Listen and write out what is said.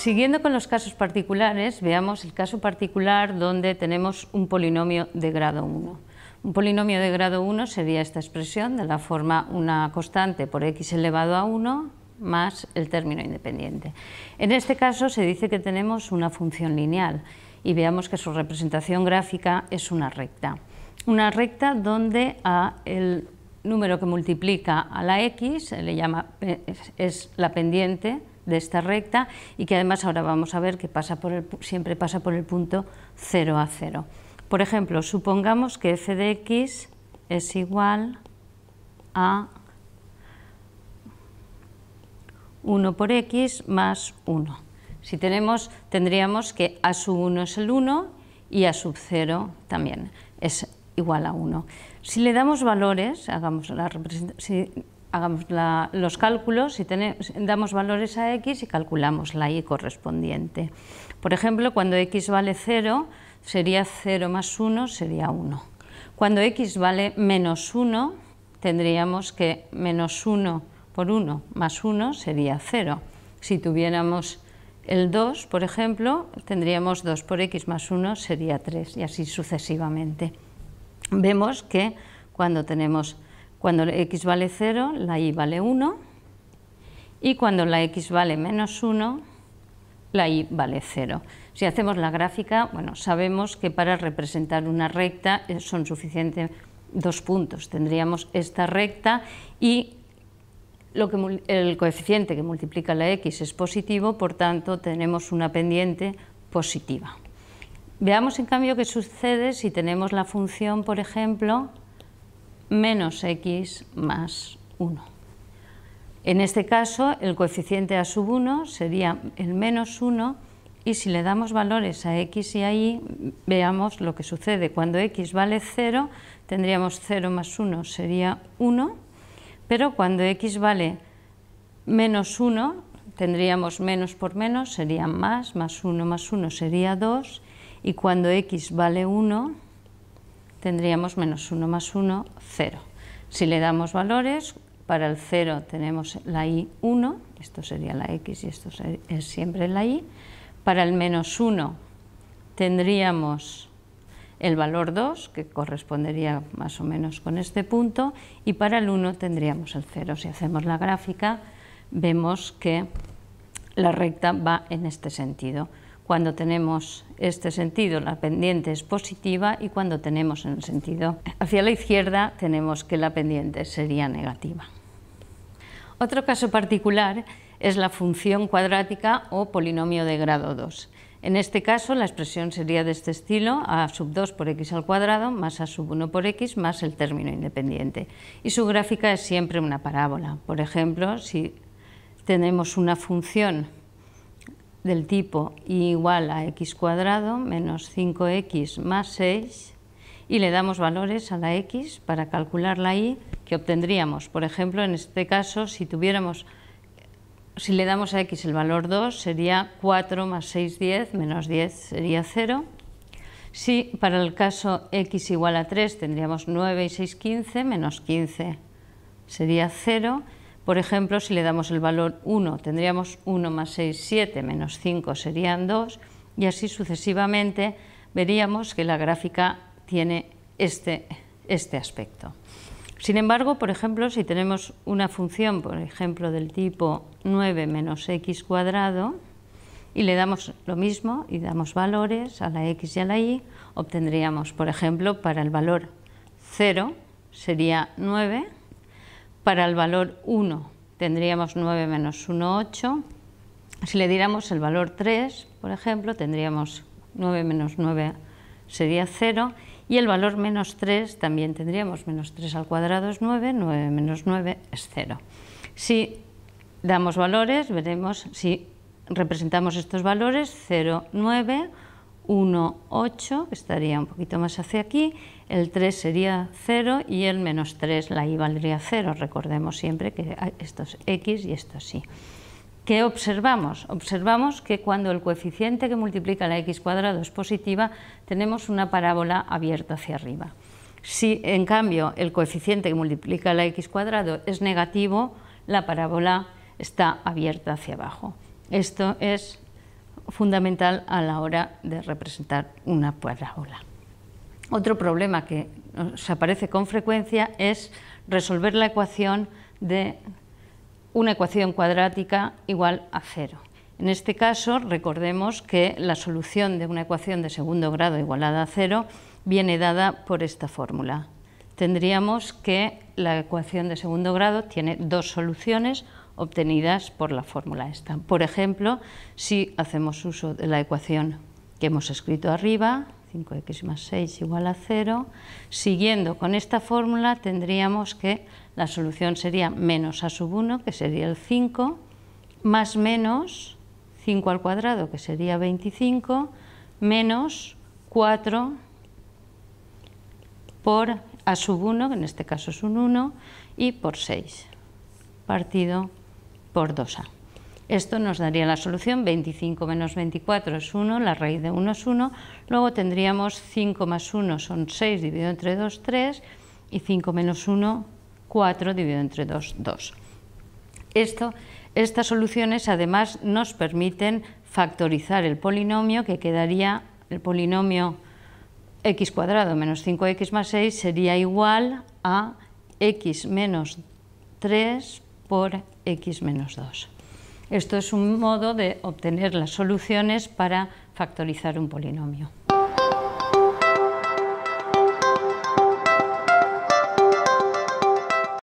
Siguiendo con los casos particulares, veamos el caso particular donde tenemos un polinomio de grado 1. Un polinomio de grado 1 sería esta expresión de la forma una constante por x elevado a 1 más el término independiente. En este caso se dice que tenemos una función lineal y veamos que su representación gráfica es una recta. Una recta donde a el número que multiplica a la x le llama, es la pendiente, de esta recta y que además ahora vamos a ver que pasa por siempre pasa por el punto 0 a 0. Por ejemplo, supongamos que f de x es igual a 1 por x más 1. Si tenemos, tendríamos que a sub 1 es el 1 y a sub 0 también es igual a 1. Si le damos valores, hagamos la si hagamos los cálculos y tenemos, damos valores a x y calculamos la y correspondiente. Por ejemplo, cuando x vale 0, sería 0 más 1, sería 1. Cuando x vale menos 1, tendríamos que menos 1 por 1 más 1 sería 0. Si tuviéramos el 2, por ejemplo, tendríamos 2 por x más 1 sería 3 y así sucesivamente. Vemos que cuando tenemos cuando x vale 0, la y vale 1. Y cuando la x vale menos 1, la y vale 0. Si hacemos la gráfica, bueno, sabemos que para representar una recta eh, son suficientes dos puntos. Tendríamos esta recta y lo que, el coeficiente que multiplica la x es positivo, por tanto tenemos una pendiente positiva. Veamos en cambio qué sucede si tenemos la función, por ejemplo, menos x más 1. En este caso, el coeficiente a sub 1 sería el menos 1 y si le damos valores a x y a y, veamos lo que sucede. Cuando x vale 0, tendríamos 0 más 1 sería 1, pero cuando x vale menos 1, tendríamos menos por menos, sería más, más 1 más 1 sería 2, y cuando x vale 1, tendríamos menos 1 más 1, 0. Si le damos valores, para el 0 tenemos la i1, esto sería la x y esto es siempre la y. Para el menos 1 tendríamos el valor 2, que correspondería más o menos con este punto, y para el 1 tendríamos el 0. Si hacemos la gráfica, vemos que la recta va en este sentido cuando tenemos este sentido, la pendiente es positiva y cuando tenemos en el sentido hacia la izquierda tenemos que la pendiente sería negativa. Otro caso particular es la función cuadrática o polinomio de grado 2. En este caso la expresión sería de este estilo, a sub 2 por x al cuadrado más a sub 1 por x más el término independiente. Y su gráfica es siempre una parábola. Por ejemplo, si tenemos una función del tipo y igual a x cuadrado menos 5x más 6 y le damos valores a la x para calcular la y que obtendríamos. Por ejemplo, en este caso, si tuviéramos, si le damos a x el valor 2, sería 4 más 6, 10, menos 10 sería 0. Si para el caso x igual a 3 tendríamos 9 y 6, 15, menos 15 sería 0 por ejemplo, si le damos el valor 1, tendríamos 1 más 6, 7, menos 5 serían 2, y así sucesivamente veríamos que la gráfica tiene este, este, aspecto. Sin embargo, por ejemplo, si tenemos una función, por ejemplo, del tipo 9 menos x cuadrado, y le damos lo mismo y damos valores a la x y a la y, obtendríamos, por ejemplo, para el valor 0 sería 9 para el valor 1 tendríamos 9 menos 1, 8. Si le diéramos el valor 3, por ejemplo, tendríamos 9 menos 9 sería 0 y el valor menos 3 también tendríamos menos 3 al cuadrado es 9, 9 menos 9 es 0. Si damos valores, veremos si representamos estos valores, 0, 9, 1, 8, estaría un poquito más hacia aquí, el 3 sería 0 y el menos 3, la i valdría 0, recordemos siempre que esto es x y esto es y. ¿Qué observamos? Observamos que cuando el coeficiente que multiplica la x cuadrado es positiva, tenemos una parábola abierta hacia arriba. Si en cambio el coeficiente que multiplica la x cuadrado es negativo, la parábola está abierta hacia abajo. Esto es fundamental a la hora de representar una parábola. Otro problema que nos aparece con frecuencia es resolver la ecuación de una ecuación cuadrática igual a cero. En este caso, recordemos que la solución de una ecuación de segundo grado igualada a cero viene dada por esta fórmula. Tendríamos que la ecuación de segundo grado tiene dos soluciones, obtenidas por la fórmula esta. Por ejemplo, si hacemos uso de la ecuación que hemos escrito arriba, 5x más 6 igual a 0, siguiendo con esta fórmula tendríamos que la solución sería menos a sub 1, que sería el 5, más menos 5 al cuadrado, que sería 25, menos 4 por a sub 1, que en este caso es un 1, y por 6, partido por 2a. Esto nos daría la solución 25 menos 24 es 1, la raíz de 1 es 1, luego tendríamos 5 más 1 son 6 dividido entre 2, 3 y 5 menos 1, 4 dividido entre 2, 2. Esto, estas soluciones además nos permiten factorizar el polinomio que quedaría el polinomio x cuadrado menos 5x más 6 sería igual a x menos 3 por x menos 2. Esto es un modo de obtener las soluciones para factorizar un polinomio.